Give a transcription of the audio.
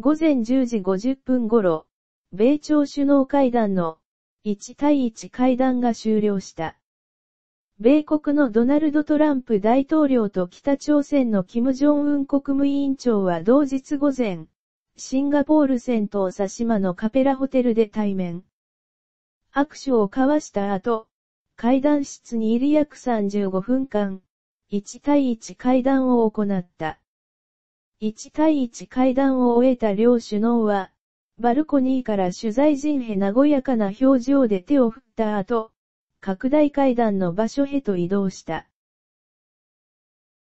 午前10時50分頃、米朝首脳会談の1対1会談が終了した。米国のドナルド・トランプ大統領と北朝鮮の金正恩国務委員長は同日午前、シンガポール戦闘佐島のカペラホテルで対面。握手を交わした後、会談室にいる約35分間、1対1会談を行った。1対1会談を終えた両首脳は、バルコニーから取材陣へ和やかな表情で手を振った後、拡大会談の場所へと移動した。